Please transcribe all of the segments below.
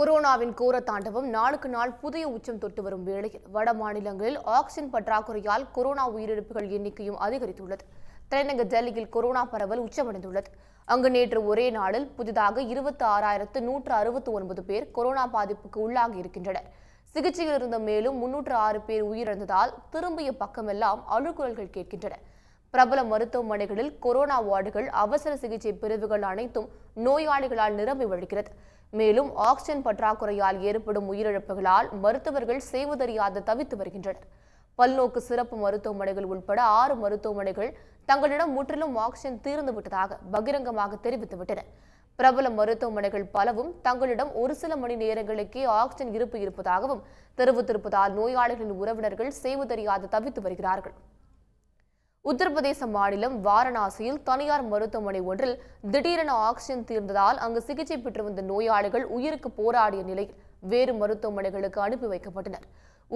கொரோனாவின் கோர தாண்டவம் நாளுக்கு நாள் புதிய உச்சம் தொட்டு வரும் வேளையில் வட மாநிலங்களில் ஆக்சிஜன் பற்றாக்குறையால் கொரோனா உயிரிழப்புகள் எண்ணிக்கையும் அதிகரித்துள்ளது தலைநகர் டெல்லியில் கொரோனா பரவல் உச்சமடைந்துள்ளது அங்கு நேற்று ஒரே நாளில் புதிதாக இருபத்தி ஆறாயிரத்து நூற்று அறுபத்தி ஒன்பது பேர் கொரோனா பாதிப்புக்கு உள்ளாகி இருக்கின்றனர் சிகிச்சையில் இருந்த மேலும் முன்னூற்று ஆறு பேர் உயிரிழந்ததால் திரும்பிய பக்கமெல்லாம் அழுகுரல்கள் கேட்கின்றன பிரபல மருத்துவமனைகளில் கொரோனா வார்டுகள் அவசர சிகிச்சை பிரிவுகள் அனைத்தும் நோயாளிகளால் நிரம்பி வழிகிறது மேலும் ஆக்சிஜன் பற்றாக்குறையால் ஏற்படும் உயிரிழப்புகளால் மருத்துவர்கள் செய்வதறியாது தவித்து வருகின்றனர் பல்நோக்கு சிறப்பு மருத்துவமனைகள் உட்பட ஆறு மருத்துவமனைகள் தங்களிடம் முற்றிலும் ஆக்சிஜன் தீர்ந்து விட்டதாக பகிரங்கமாக தெரிவித்துவிட்டன பிரபல மருத்துவமனைகள் பலவும் தங்களிடம் ஒரு சில மணி நேரங்களுக்கே ஆக்சிஜன் இருப்பு இருப்பதாகவும் தெரிவித்திருப்பதால் நோயாளிகளின் உறவினர்கள் செய்வதறியாது தவித்து வருகிறார்கள் உத்தரப்பிரதேச மாநிலம் வாரணாசியில் தனியார் மருத்துவமனை ஒன்றில் திடீரென ஆக்சிஜன் தீர்ந்ததால் அங்கு சிகிச்சை பெற்று வந்த நோயாளிகள் உயிருக்கு போராடிய நிலையில் வேறு மருத்துவமனைகளுக்கு அனுப்பி வைக்கப்பட்டனர்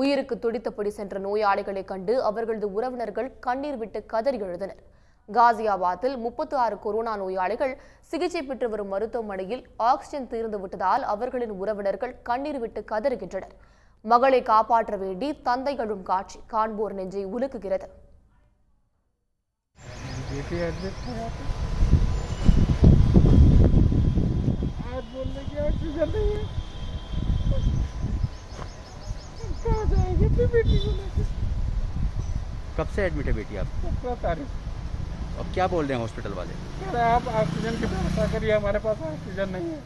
உயிருக்கு துடித்தபடி சென்ற நோயாளிகளை கண்டு அவர்களது உறவினர்கள் கண்ணீர் விட்டு கதறி எழுதினர் காசியாபாத்தில் முப்பத்தி ஆறு கொரோனா நோயாளிகள் சிகிச்சை பெற்று வரும் மருத்துவமனையில் ஆக்சிஜன் தீர்ந்து விட்டதால் அவர்களின் உறவினர்கள் கண்ணீர் விட்டு கதறுகின்றனர் மகளை காப்பாற்ற வேண்டி தந்தைகளும் காட்சி காண்போர் நெஞ்சை உலுக்குகிறது ये भी एड्रेस है यहाँ पे आज बोलने की ऑक्सीजन नहीं है कहाँ जाएंगे अपनी बेटी को लेकर कब से एडमिट है बेटी आप सत्रह तारीख अब क्या बोल रहे हैं हॉस्पिटल वाले सर आप ऑक्सीजन की व्यवस्था करिए हमारे पास ऑक्सीजन नहीं है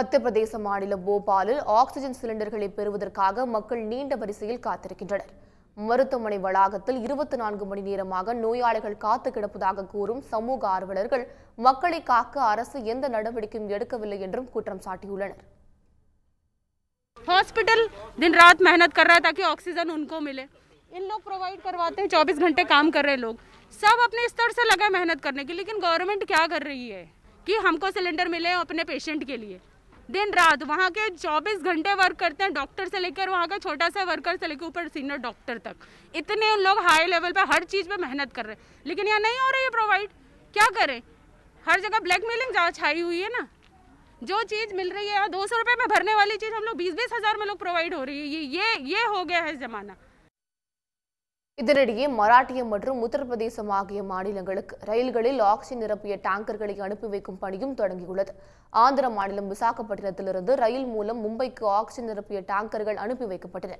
मध्य प्रदेश मोपाल आक्सीजन सिलिंडर சிலிண்டர்களை பெறுவதற்காக மருத்துவமனை வளாகத்தில் இருபத்தி நான்கு மணி நேரமாக நோயாளிகள் காத்து கிடப்பதாக கூறும் சமூக ஆர்வலர்கள் மக்களை காக்க அரசு எந்த நடவடிக்கையும் எடுக்கவில்லை என்றும் குற்றம் சாட்டியுள்ளனர் हॉस्पिटल दिन रात मेहनत कर रहा है ताकि ऑक्सीजन उनको मिले इन लोग प्रोवाइड करवाते हैं चौबीस घंटे काम कर रहे हैं लोग सब अपने स्तर से लगा मेहनत करने की लेकिन गवर्नमेंट क्या कर रही है कि हमको सिलेंडर मिले अपने पेशेंट के लिए दिन रात वहाँ के 24 घंटे वर्क करते हैं डॉक्टर से लेकर वहाँ का छोटा सा वर्कर से लेकर ऊपर सीनियर डॉक्टर तक इतने उन लोग हाई लेवल पर हर चीज़ पर मेहनत कर रहे हैं लेकिन यहाँ नहीं हो रही है प्रोवाइड क्या करें हर जगह ब्लैक मेलिंग ज़्यादा छाई हुई है ना जो चीज़ मिल रही है दो सौ रुपये में भरने वाली चीज़ हम लोग बीस बीस हज़ार में लोग प्रोवाइड हो रही है ये ये ये हो गया है ज़माना இதனிடையே மராட்டியம் மற்றும் உத்தரப்பிரதேசம் ஆகிய மாநிலங்களுக்கு ரயில்களில் ஆக்சிஜன் நிரப்பிய டேங்கர்களை அனுப்பி வைக்கும் பணியும் தொடங்கியுள்ளது ஆந்திர மாநிலம் விசாகப்பட்டினத்திலிருந்து ரயில் மூலம் மும்பைக்கு ஆக்சிஜன் நிரப்பிய டேங்கர்கள் அனுப்பி வைக்கப்பட்டன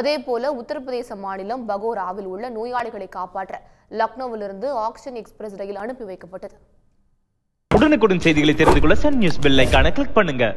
அதேபோல உத்தரப்பிரதேச மாநிலம் பகோராவில் உள்ள நோயாளிகளை காப்பாற்ற லக்னோவிலிருந்து ஆக்சிஜன் எக்ஸ்பிரஸ் ரயில் அனுப்பி வைக்கப்பட்டது உடனுக்குடன் செய்திகளை தெரிந்து கொள்ள சன் நியூஸ் பெல் ஐக்கான கிளிக் பண்ணுங்க